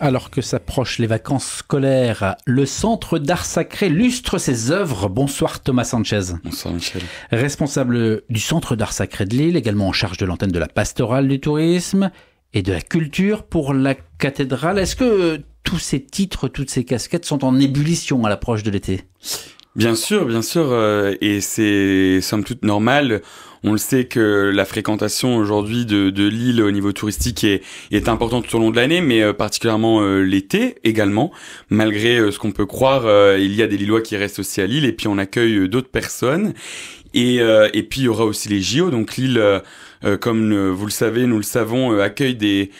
Alors que s'approchent les vacances scolaires, le centre d'art sacré lustre ses œuvres. Bonsoir Thomas Sanchez. Bonsoir Michel. Responsable du centre d'art sacré de Lille, également en charge de l'antenne de la pastorale du tourisme et de la culture pour la cathédrale. Est-ce que tous ces titres, toutes ces casquettes sont en ébullition à l'approche de l'été Bien sûr, bien sûr, euh, et c'est somme toute normal. On le sait que la fréquentation aujourd'hui de, de l'île au niveau touristique est, importante tout au long de l'année, mais euh, particulièrement euh, l'été également. Malgré euh, ce qu'on peut croire, il y a des Lillois qui restent aussi à l'île et puis on accueille d'autres personnes. Et, puis il y aura aussi les JO. Donc l'île, comme vous le savez, nous le savons, accueille des,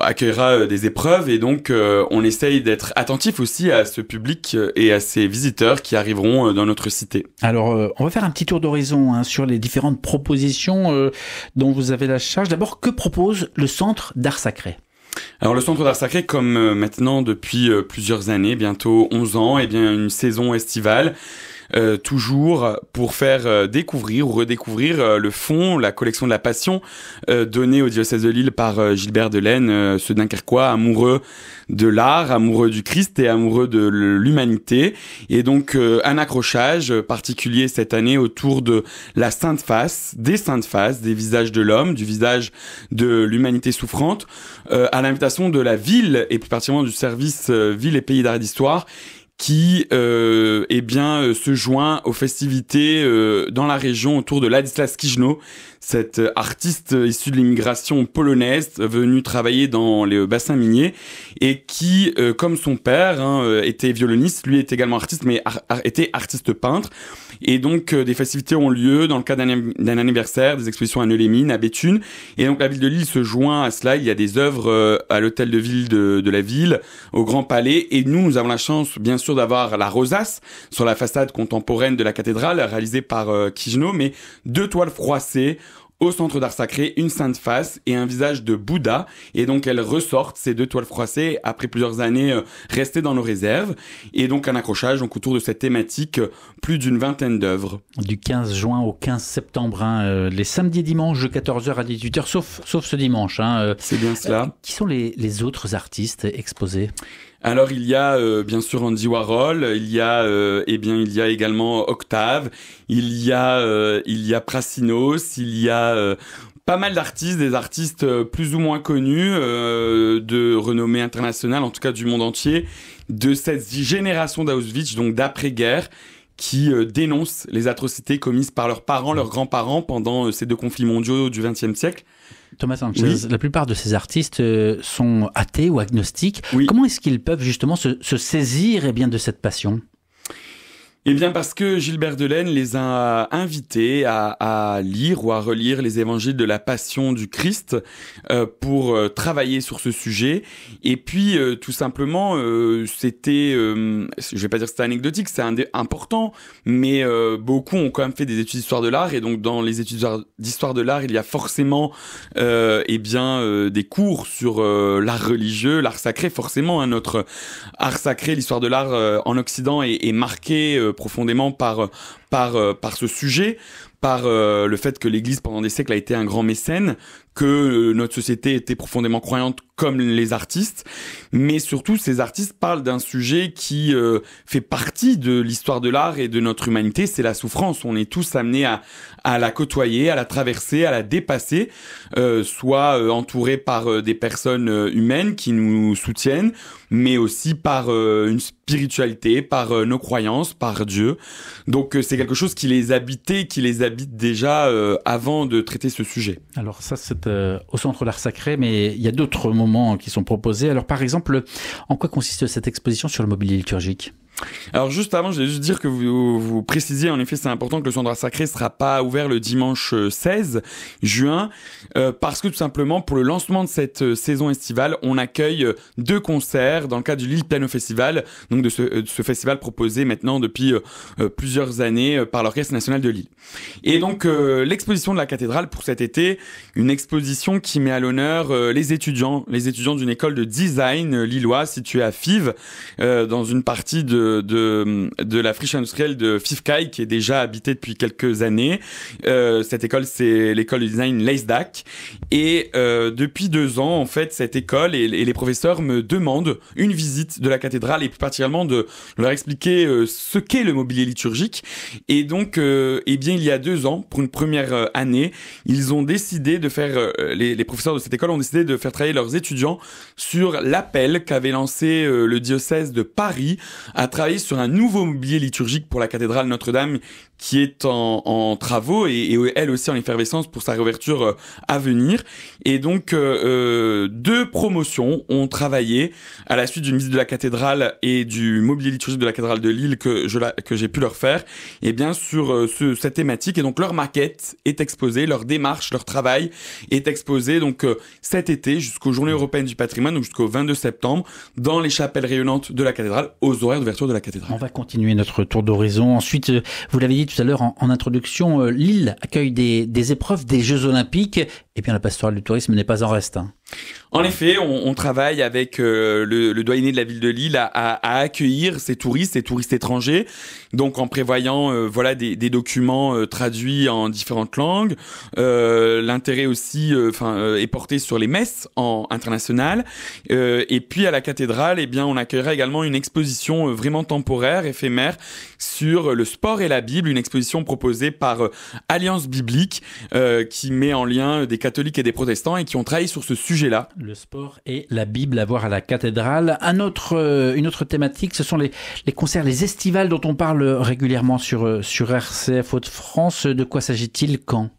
accueillera euh, des épreuves et donc euh, on essaye d'être attentif aussi à ce public euh, et à ces visiteurs qui arriveront dans notre cité. Alors on va faire un petit tour d'horizon hein, sur les différentes propositions dont vous avez la charge. D'abord, que propose le Centre d'Art Sacré alors le Centre d'art sacré, comme maintenant depuis plusieurs années, bientôt 11 ans, et eh bien une saison estivale euh, toujours pour faire euh, découvrir ou redécouvrir euh, le fond, la collection de la Passion donnée au diocèse de Lille par Gilbert Delaine, ce Dunkerquois amoureux de l'art, amoureux du Christ et amoureux de l'humanité. Et donc un accrochage particulier cette année autour de la Sainte Face, des Saintes Faces, des visages de l'homme, du visage de l'humanité souffrante, à l'invitation de la ville et plus particulièrement du service ville et pays d'art et d'histoire qui euh, eh bien euh, se joint aux festivités euh, dans la région autour de Ladislas Kijno, cet euh, artiste euh, issu de l'immigration polonaise venu travailler dans les bassins miniers et qui, comme son père, hein, était violoniste, lui est également artiste mais était artiste peintre. Et donc des festivités ont lieu dans le cadre d'un anniversaire, des expositions à Neulémine, à Béthune. Et donc la ville de Lille se joint à cela. Il y a des œuvres à l'hôtel de ville de, de la ville, au Grand Palais. Et nous, nous avons la chance, bien sûr d'avoir la rosace sur la façade contemporaine de la cathédrale réalisée par euh, mais deux toiles froissées au centre d'art sacré, une sainte face et un visage de Bouddha. Et donc, elles ressortent, ces deux toiles froissées, après plusieurs années euh, restées dans nos réserves. Et donc, un accrochage donc, autour de cette thématique, euh, plus d'une vingtaine d'œuvres. Du 15 juin au 15 septembre, hein, euh, les samedis et dimanches, de 14h à 18h, sauf, sauf ce dimanche. Hein, C'est bien cela. qui sont les, les autres artistes exposés alors il y a euh, bien sûr Andy Warhol, il y a euh, eh bien il y a également Octave, il y a euh, il y a il y a euh, pas mal d'artistes, des artistes plus ou moins connus, de renommée internationale, en tout cas du monde entier, de cette génération d'Auschwitz, donc d'après-guerre, qui euh, dénoncent les atrocités commises par leurs parents, leurs grands-parents pendant euh, ces deux conflits mondiaux du XXe siècle. Thomas la plupart de ces artistes euh, sont athées ou agnostiques. Comment est-ce qu'ils peuvent justement se, saisir eh bien, de cette passion eh bien parce que Gilbert Delaine les a invités à, à, lire ou à relire les évangiles de la Passion du Christ euh, pour euh, travailler sur ce sujet. Et puis euh, tout simplement, c'était, je vais pas dire que c'était anecdotique, c'est important, mais beaucoup ont quand même fait des études d'histoire de l'art et donc dans les études d'histoire de l'art, il y a forcément, eh bien, des cours sur l'art religieux, l'art sacré. Forcément, hein, notre art sacré, l'histoire de l'art en Occident est, est marquée profondément par euh, par euh, par ce sujet, par euh, le fait que l'Église pendant des siècles a été un grand mécène, que euh, notre société était profondément croyante comme les artistes, mais surtout ces artistes parlent d'un sujet qui euh, fait partie de l'histoire de l'art et de notre humanité, c'est la souffrance. On est tous amenés à, à la côtoyer, à la traverser, à la dépasser, euh, soit entourés par des personnes humaines qui nous soutiennent, mais aussi par une spiritualité, par nos croyances, par Dieu. Donc c'est quelque chose qui les habitait, qui les habite déjà avant de traiter ce sujet. Alors ça c'est euh, au centre de l'Art sacré, mais il y a d'autres moments qui sont proposés. Alors par exemple, en quoi consiste cette exposition sur le mobilier liturgique alors juste avant, je vais juste dire que vous, vous précisiez, en effet, c'est important que le Soir Sacré sera pas ouvert le dimanche 16 euh, juin, euh, parce que tout simplement, pour le lancement de cette euh, saison estivale, on accueille deux concerts dans le cadre du Lille Piano Festival, donc de ce, ce festival proposé maintenant depuis plusieurs années par l'Orchestre National de Lille. Et donc, l'exposition de la cathédrale pour cet été, une exposition qui met à l'honneur les étudiants, les étudiants d'une école de design lillois située à Fives, dans une partie de de, de, la friche industrielle de Fifkai qui est déjà habitée depuis quelques années. Euh, cette école, c'est l'école de design l'ESDAC Et euh, depuis deux ans, en fait, cette école et, les professeurs me demandent une visite de la cathédrale et plus particulièrement de leur expliquer euh, ce qu'est le mobilier liturgique. Et donc, eh bien, il y a deux ans, pour une première année, ils ont décidé de faire, les, professeurs de cette école ont décidé de faire travailler leurs étudiants sur l'appel qu'avait lancé le diocèse de Paris à Travaille sur un nouveau mobilier liturgique pour la cathédrale Notre-Dame qui est en, en travaux et, et, elle aussi en effervescence pour sa réouverture euh, à venir. Et donc euh, euh, deux promotions ont travaillé à la suite d'une visite de la cathédrale et du mobilier liturgique de la cathédrale de Lille que je la, que j'ai pu leur faire. Et eh bien sur euh, cette thématique et donc leur maquette est exposée, leur démarche, leur travail est exposé donc cet été jusqu'aux Journées européennes du patrimoine, donc jusqu'au 22 septembre, dans les chapelles rayonnantes de la cathédrale aux horaires d'ouverture de la cathédrale. On va continuer notre tour d'horizon. Ensuite, vous l'avez dit tout à l'heure en, introduction, euh, Lille accueille des, épreuves des Jeux Olympiques. Et bien la pastorale du tourisme n'est pas en reste. Hein. En effet, on, on travaille avec euh, le, doyenné de la ville de Lille à, à, accueillir ces touristes, ces touristes étrangers, donc en prévoyant euh, voilà des, des documents euh, traduits en différentes langues. L'intérêt aussi, enfin, est porté sur les messes en international. et puis à la cathédrale, eh bien, on accueillera également une exposition vraiment temporaire, éphémère, sur le sport et la Bible, une exposition proposée par Alliance biblique qui met en lien des catholiques et des protestants et qui ont travaillé sur ce sujet là Le sport et la Bible à voir à la cathédrale. Un autre, euh, une autre thématique, ce sont les, les concerts, les estivales dont on parle régulièrement sur, euh, sur RCF Haute-France. De quoi s'agit-il quand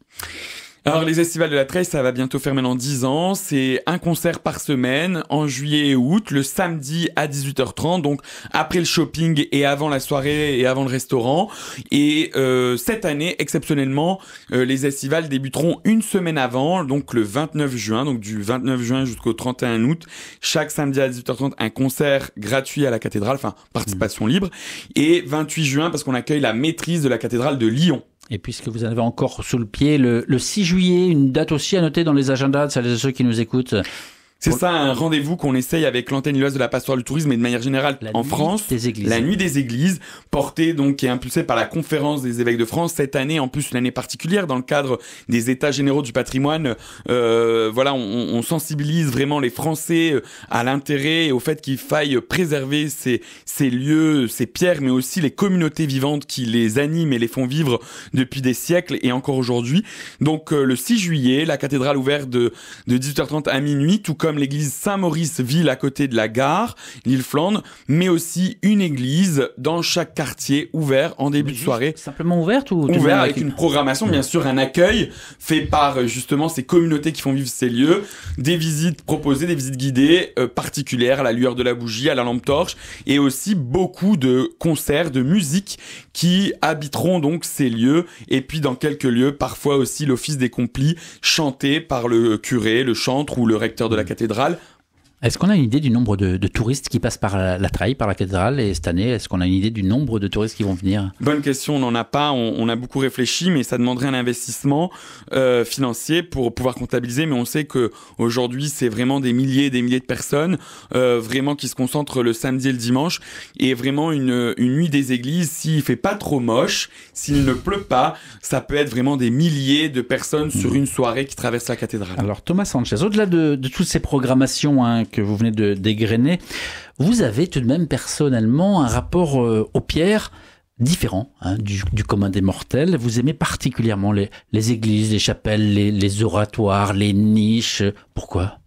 alors les estivales de la Treille, ça va bientôt faire maintenant 10 ans. C'est un concert par semaine en juillet et août, le samedi à 18h30, donc après le shopping et avant la soirée et avant le restaurant. Et euh, cette année, exceptionnellement, euh, les estivales débuteront une semaine avant, donc le 29 juin, donc du 29 juin jusqu'au 31 août. Chaque samedi à 18h30, un concert gratuit à la cathédrale, enfin participation libre. Et 28 juin, parce qu'on accueille la maîtrise de la cathédrale de Lyon. Et puisque vous en avez encore sous le pied, le, le, 6 juillet, une date aussi à noter dans les agendas de celles et ceux qui nous écoutent, c'est ça un rendez-vous qu'on essaye avec l'antenne lyonnaise de la pastorale du tourisme et de manière générale en France. Des églises. La nuit des églises, portée donc et impulsée par la conférence des évêques de France cette année, en plus une année particulière dans le cadre des États généraux du patrimoine. Euh, voilà, on, on, sensibilise vraiment les Français euh, à l'intérêt et au fait qu'il faille préserver ces, ces lieux, ces pierres, mais aussi les communautés vivantes qui les animent et les font vivre depuis des siècles et encore aujourd'hui. Donc euh, le 6 juillet, la cathédrale ouverte de, de 18h30 à minuit, tout comme comme l'église Saint-Maurice-Ville à côté de la gare, l'île Flandre, mais aussi une église dans chaque quartier ouvert en début de soirée. Simplement ouverte ou ouvert avec une programmation, bien sûr, un accueil fait par euh, justement ces communautés qui font vivre ces lieux, des visites proposées, des visites guidées euh, particulières à la lueur de la bougie, à la lampe torche, et aussi beaucoup de concerts, de musique qui habiteront donc ces lieux, et puis dans quelques lieux, parfois aussi l'office des complis chanté par le curé, le chantre ou le recteur de la cathédrale cathédrale est-ce qu'on a une idée du nombre de, touristes qui passent par la, Traille, par la cathédrale Et cette année, est-ce qu'on a une idée du nombre de touristes qui vont venir Bonne question, on n'en a pas. On, a beaucoup réfléchi, mais ça demanderait un investissement euh, financier pour pouvoir comptabiliser. Mais on sait que aujourd'hui, c'est vraiment des milliers et des milliers de personnes, euh, vraiment qui se concentrent le samedi et le dimanche. Et vraiment une, nuit des églises, s'il fait pas trop moche, s'il ne pleut pas, ça peut être vraiment des milliers de personnes sur mmh. une soirée qui traverse la cathédrale. Alors Thomas Sanchez, au-delà de, toutes ces programmations, hein, que vous venez de dégrainer, vous avez tout de même personnellement un rapport euh, aux pierres différent hein, du, commun des mortels. Vous aimez particulièrement les, églises, les chapelles, les oratoires, les niches. Pourquoi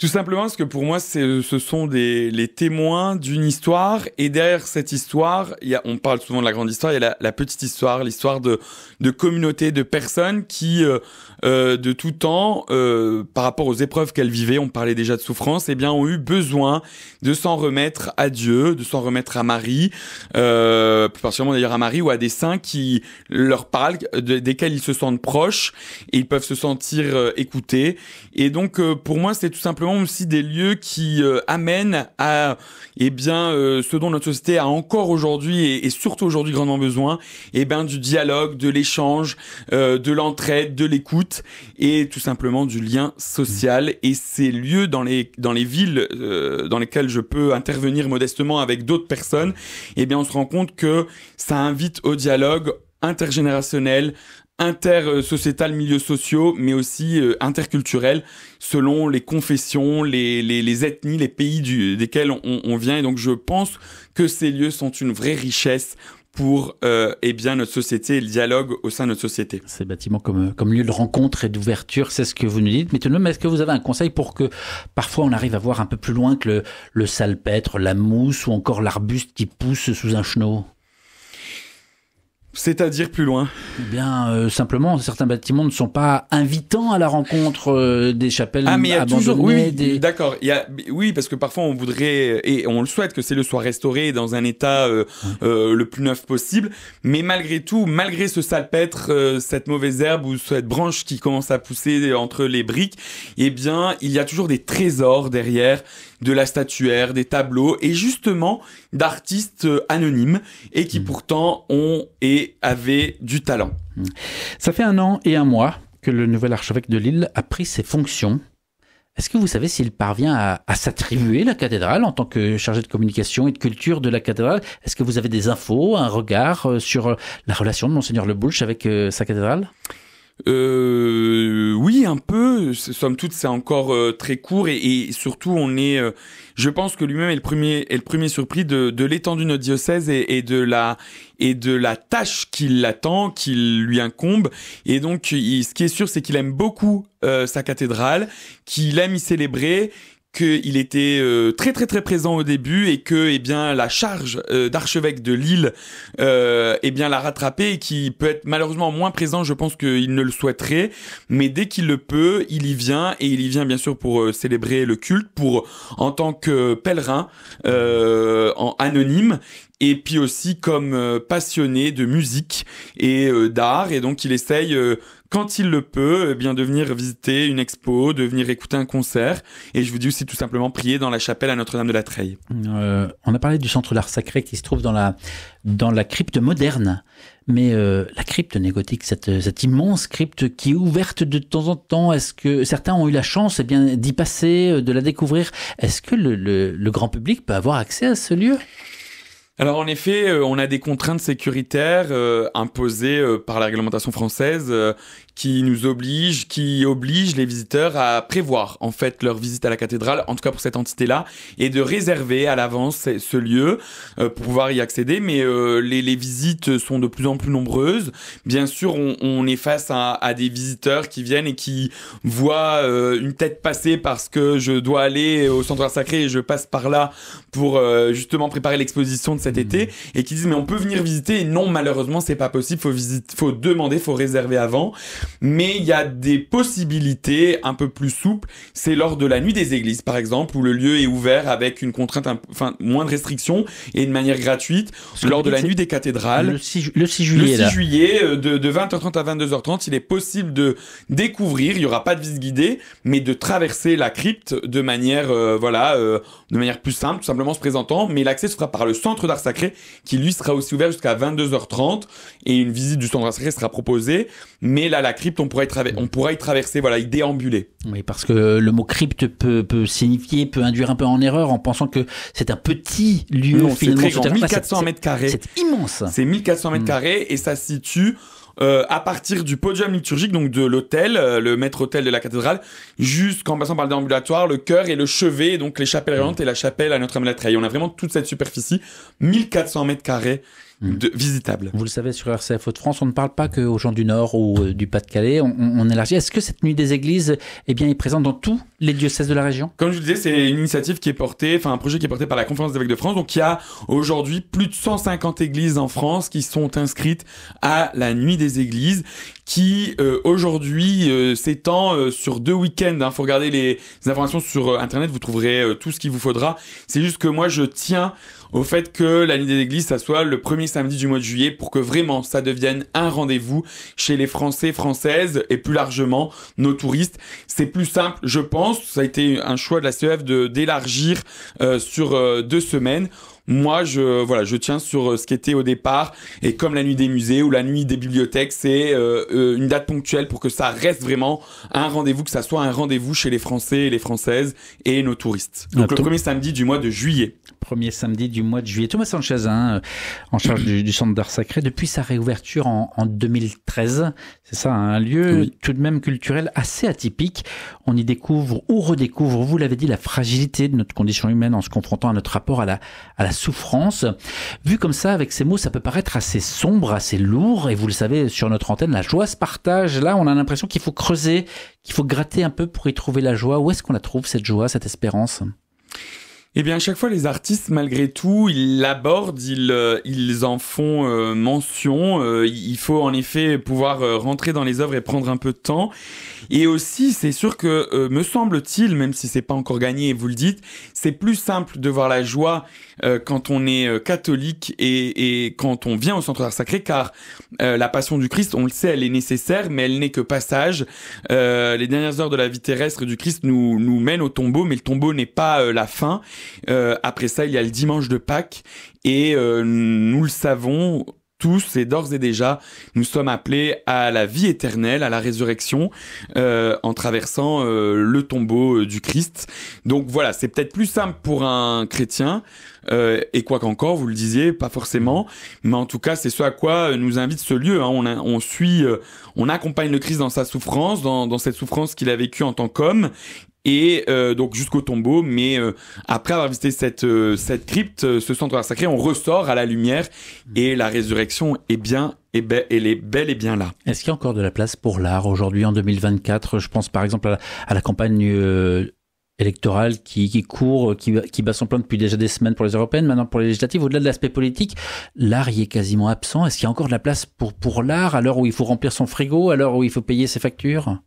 tout simplement parce que pour moi, ce sont des, les témoins d'une histoire. Et derrière cette histoire, y a, on parle souvent de la grande histoire, il y a la, la petite histoire, l'histoire de, de communautés, de personnes qui, euh, euh, de tout temps, euh, par rapport aux épreuves qu'elles vivaient, on parlait déjà de souffrance, eh bien, ont eu besoin de s'en remettre à Dieu, de s'en remettre à Marie, euh, plus particulièrement d'ailleurs à Marie ou à des saints qui leur parlent, desquels ils se sentent proches et ils peuvent se sentir euh, écoutés. Et donc, euh, pour moi, c'est tout simplement aussi des lieux qui euh, amènent à eh bien euh, ce dont notre société a encore aujourd'hui et, surtout aujourd'hui grandement besoin, eh bien du dialogue, de l'échange, euh, de l'entraide, de l'écoute et tout simplement du lien social. Mmh. Et ces lieux dans les dans les villes dans lesquelles je peux intervenir modestement avec d'autres personnes, eh bien on se rend compte que ça invite au dialogue intergénérationnel, intersociétal, milieux sociaux, mais aussi interculturels interculturel, selon les confessions, les, les, ethnies, les pays desquels on, on, vient. Et donc je pense que ces lieux sont une vraie richesse pour euh, eh bien notre société et le dialogue au sein de notre société. Ces bâtiments comme, euh, comme lieu de rencontre et d'ouverture, c'est ce que vous nous dites. Mais tout de même, est-ce que vous avez un conseil pour que parfois on arrive à voir un peu plus loin que le, le salpêtre, la mousse ou encore l'arbuste qui pousse sous un chenot c'est-à-dire plus loin eh Bien, euh, simplement, certains bâtiments ne sont pas invitants à la rencontre euh, des chapelles ah, mais il y a Toujours, oui, des... d'accord. oui, parce que parfois on voudrait euh, et on le souhaite que c'est le soit restauré dans un état le plus neuf possible. Mais malgré tout, malgré ce salpêtre, cette mauvaise herbe ou cette branche qui commence à pousser entre les briques, eh bien, il y a toujours des trésors derrière de la statuaire, des tableaux, et justement d'artistes euh, anonymes, et qui mm. pourtant ont et avaient du talent. Mm. Ça fait un an et un mois que le nouvel archevêque de Lille a pris ses fonctions. Est-ce que vous savez s'il parvient à, s'attribuer la cathédrale en tant que chargé de communication et de culture de la cathédrale Est-ce que vous avez des infos, un regard euh, sur euh, la relation de monseigneur Le avec sa cathédrale euh, oui, un peu. Somme toute, c'est encore euh, très court et, surtout, on est. Euh, je pense que lui-même est le premier, est le premier surpris de, l'étendue de notre diocèse et, de la et de la tâche qui l'attend, qui lui incombe. Et donc, ce qui est sûr, c'est qu'il aime beaucoup euh, sa cathédrale, qu'il aime y célébrer, qu'il était euh, très très très présent au début et que eh bien la charge euh, d'archevêque de Lille euh, eh bien l'a rattrapé et qui peut être malheureusement moins présent je pense qu'il ne le souhaiterait mais dès qu'il le peut il y vient et il y vient bien sûr pour célébrer le culte pour en tant que pèlerin en anonyme et puis aussi comme passionné de musique et d'art et donc il essaye quand il le peut, eh bien de venir visiter une expo, de venir écouter un concert. Et je vous dis aussi tout simplement prier dans la chapelle à Notre-Dame de la Treille. Euh, on a parlé du centre d'art sacré qui se trouve dans la dans la crypte moderne, mais euh, la crypte négotique, cette, cette immense crypte qui est ouverte de temps en temps. Est-ce que certains ont eu la chance, eh bien, d'y passer, euh, de la découvrir Est-ce que le, le grand public peut avoir accès à ce lieu alors en effet, euh, on a des contraintes sécuritaires euh, imposées euh, par la réglementation française qui nous oblige, qui oblige les visiteurs à prévoir en fait leur visite à la cathédrale, en tout cas pour cette entité-là, et de réserver à l'avance ce lieu euh, pour pouvoir y accéder. Mais euh, les, les, visites sont de plus en plus nombreuses. Bien sûr, on, on est face à, des visiteurs qui viennent et qui voient euh, une tête passer parce que je dois aller au centre sacré et je passe par là pour justement préparer l'exposition de cet mmh. été et qui disent mais on peut venir visiter et non malheureusement c'est pas possible, faut faut demander, faut réserver avant mais il y a des possibilités un peu plus souples. C'est lors de la nuit des églises, par exemple, où le lieu est ouvert avec une contrainte, enfin, moins de restrictions et de manière gratuite. Lors de la nuit des cathédrales. Le 6, juillet. Le 6 juillet, euh, de, 20h30 à 22h30, il est possible de découvrir, il n'y aura pas de visite guidée, mais de traverser la crypte de manière, euh, voilà, euh, de manière plus simple, tout simplement se présentant. Mais l'accès sera par le centre d'art sacré, qui lui sera aussi ouvert jusqu'à 22h30 et une visite du centre d'art sacré sera proposée. Mais là, la crypte, on pourrait, y traverser, voilà, y déambuler. Oui, parce que le mot crypte peut, signifier, peut induire un peu en erreur en pensant que c'est un petit lieu non, C'est 1400 mètres carrés. C'est immense. C'est 1400 mètres mm. carrés et ça se situe euh, à partir du podium liturgique, donc de l'hôtel, euh, le maître hôtel de la cathédrale, jusqu'en passant par le déambulatoire, le chœur et le chevet, donc les chapelles mmh. et la chapelle à notre dame la On a vraiment toute cette superficie, 1400 mètres carrés Mm. de, visitable. Vous le savez, sur RCF de France, on ne parle pas qu'aux gens du Nord ou euh, du Pas-de-Calais, on, on, élargit. Est-ce que cette nuit des églises eh bien, est présente dans tous les diocèses de la région Comme je vous le disais, c'est une initiative qui est portée, enfin un projet qui est porté par la Conférence des évêques de France. Donc il y a aujourd'hui plus de 150 églises en France qui sont inscrites à la nuit des églises qui euh, aujourd'hui euh, s'étend sur deux week-ends. Il hein. faut regarder les, les informations sur Internet, vous trouverez tout ce qu'il vous faudra. C'est juste que moi, je tiens au fait que la nuit des églises, ça soit le premier samedi du mois de juillet pour que vraiment ça devienne un rendez-vous chez les Français, Françaises et plus largement nos touristes. C'est plus simple, je pense. Ça a été un choix de la CEF d'élargir euh, sur euh, deux semaines. Moi, je voilà, je tiens sur euh, ce qui était au départ et comme la nuit des musées ou la nuit des bibliothèques, c'est euh, euh, une date ponctuelle pour que ça reste vraiment un rendez-vous, que ça soit un rendez-vous chez les Français et les Françaises et nos touristes. Ah, Donc le premier samedi du mois de juillet. Premier samedi du mois de juillet. Thomas Sanchez, hein, en charge du, Centre d'art sacré, depuis sa réouverture en, 2013, c'est ça, hein, un lieu tout de même culturel assez atypique. On y découvre ou redécouvre, vous l'avez dit, la fragilité de notre condition humaine en se confrontant à notre rapport à la, à la souffrance. Vu comme ça, avec ces mots, ça peut paraître assez sombre, assez lourd, et vous le savez, sur notre antenne, la joie se partage. Là, on a l'impression qu'il faut creuser, qu'il faut gratter un peu pour y trouver la joie. Où est-ce qu'on la trouve, cette joie, cette espérance eh bien, à chaque fois, les artistes, malgré tout, ils l'abordent, ils, euh, en font euh, mention. Euh, il faut en effet pouvoir rentrer dans les œuvres et prendre un peu de temps. Et aussi, c'est sûr que, me semble-t-il, même si c'est pas encore gagné, vous le dites, c'est plus simple de voir la joie euh, quand on est euh, catholique et, et, quand on vient au centre sacré, car euh, la passion du Christ, on le sait, elle est nécessaire, mais elle n'est que passage. les dernières heures de la vie terrestre du Christ nous, nous mènent au tombeau, mais le tombeau n'est pas la fin. après ça, il y a le dimanche de Pâques, et nous le savons, tous et d'ores et déjà, nous sommes appelés à la vie éternelle, à la résurrection, euh, en traversant euh, le tombeau euh, du Christ. Donc voilà, c'est peut-être plus simple pour un chrétien, et quoi qu'encore, vous le disiez, pas forcément, mais en tout cas, c'est ce à quoi nous invite ce lieu. Hein. On, on, suit, on accompagne le Christ dans sa souffrance, dans, dans cette souffrance qu'il a vécue en tant qu'homme, et euh, donc jusqu'au tombeau. Mais euh, après avoir visité cette, euh, cette crypte, ce centre sacré, on ressort à la lumière et la résurrection est bien et elle est belle et bien là. Est-ce qu'il y a encore de la place pour l'art aujourd'hui en 2024 Je pense par exemple à la, campagne électorale qui, court, qui, bat son plan depuis déjà des semaines pour les européennes, maintenant pour les législatives. Au-delà de l'aspect politique, l'art y est quasiment absent. Est-ce qu'il y a encore de la place pour, pour l'art à l'heure où il faut remplir son frigo, à l'heure où il faut payer ses factures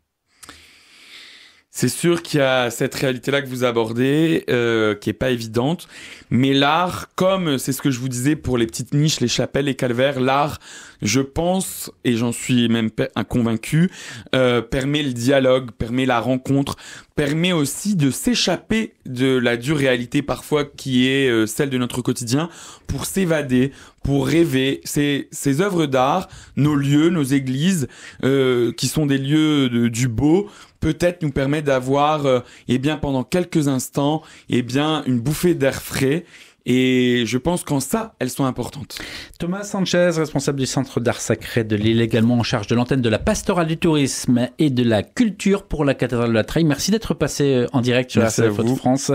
c'est sûr qu'il y a cette réalité-là que vous abordez, euh, qui est pas évidente. Mais l'art, comme c'est ce que je vous disais pour les petites niches, les chapelles, les calvaires, l'art, je pense, et j'en suis même convaincu, euh, permet le dialogue, permet la rencontre, permet aussi de s'échapper de la dure réalité parfois qui est euh, celle de notre quotidien pour s'évader, pour rêver. Ces, ces œuvres d'art, nos lieux, nos églises, qui sont des lieux du beau, peut-être nous permet d'avoir, euh, eh bien, pendant quelques instants, eh bien, une bouffée d'air frais. Et je pense qu'en ça, elles sont importantes. Thomas Sanchez, responsable du Centre d'art sacré de Lille, également en charge de l'antenne de la pastorale du tourisme et de la culture pour la cathédrale de la Traille. Merci d'être passé euh, en direct sur Merci la France.